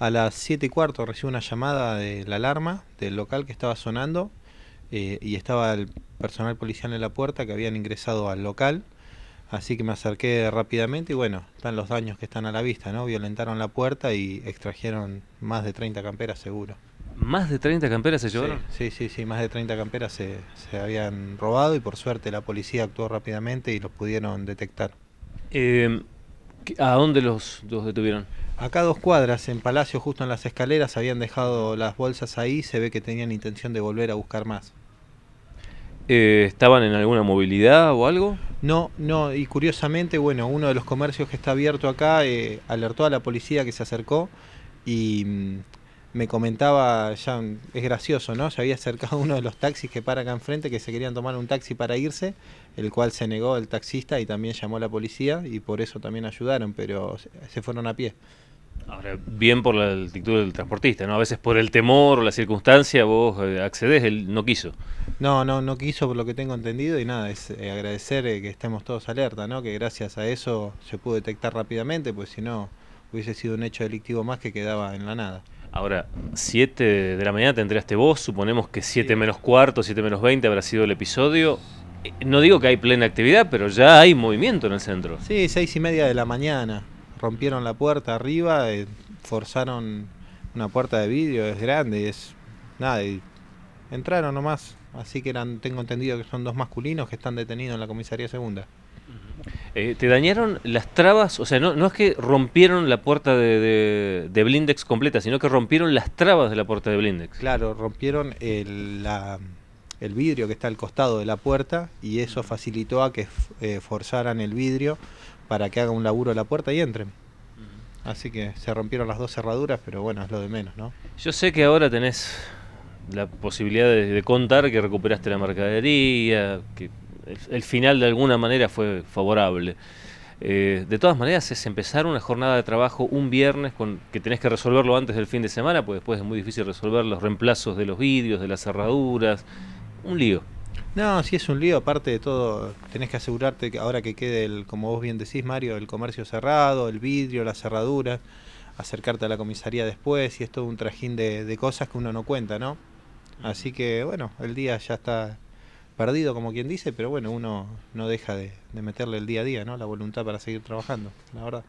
A las 7 y cuarto recibo una llamada de la alarma del local que estaba sonando eh, y estaba el personal policial en la puerta que habían ingresado al local. Así que me acerqué rápidamente y bueno, están los daños que están a la vista, ¿no? Violentaron la puerta y extrajeron más de 30 camperas seguro. ¿Más de 30 camperas se llevaron? Sí, sí, sí, más de 30 camperas se, habían robado y por suerte la policía actuó rápidamente y los pudieron detectar. Eh, ¿A dónde los, los detuvieron? Acá dos cuadras, en Palacio, justo en las escaleras, habían dejado las bolsas ahí, se ve que tenían intención de volver a buscar más. Eh, ¿Estaban en alguna movilidad o algo? No, no, y curiosamente, bueno, uno de los comercios que está abierto acá eh, alertó a la policía que se acercó y mm, me comentaba, ya es gracioso, ¿no? Se había acercado uno de los taxis que para acá enfrente, que se querían tomar un taxi para irse, el cual se negó el taxista y también llamó a la policía y por eso también ayudaron, pero se fueron a pie. Ahora, bien por la actitud del transportista, ¿no? A veces por el temor o la circunstancia vos eh, accedés, accedes, él no quiso. No, no, no quiso por lo que tengo entendido y nada, es eh, agradecer eh, que estemos todos alerta, ¿no? Que gracias a eso se pudo detectar rápidamente, pues si no hubiese sido un hecho delictivo más que quedaba en la nada. Ahora, 7 de la mañana te este vos, suponemos que 7 menos cuarto, 7 menos 20 habrá sido el episodio. Eh, no digo que hay plena actividad, pero ya hay movimiento en el centro. Sí, seis y media de la mañana. Rompieron la puerta arriba, eh, forzaron una puerta de vidrio, es grande, y es nada, entraron nomás. Así que eran, tengo entendido que son dos masculinos que están detenidos en la comisaría segunda. Eh, ¿Te dañaron las trabas? O sea, no, no es que rompieron la puerta de, Blindex completa, sino que rompieron las trabas de la puerta de Blindex. Claro, rompieron el, vidrio que está al costado de la puerta y eso facilitó a que eh, forzaran el vidrio para que haga un laburo a la puerta y entren. Así que se rompieron las dos cerraduras, pero bueno, es lo de menos, ¿no? Yo sé que ahora tenés la posibilidad de, de contar que recuperaste la mercadería, que el, final de alguna manera fue favorable. Eh, de todas maneras, es empezar una jornada de trabajo un viernes con, que tenés que resolverlo antes del fin de semana, pues después es muy difícil resolver los reemplazos de los vidrios, de las cerraduras. Un lío. No, sí es un lío, aparte de todo, tenés que asegurarte que ahora que quede, el, como vos bien decís, Mario, el comercio cerrado, el vidrio, las cerraduras, acercarte a la comisaría después, y es todo un trajín de cosas que uno no cuenta, ¿no? Así que, bueno, el día ya está perdido, como quien dice, pero bueno, uno no deja de, meterle el día a día, ¿no? La voluntad para seguir trabajando, la verdad.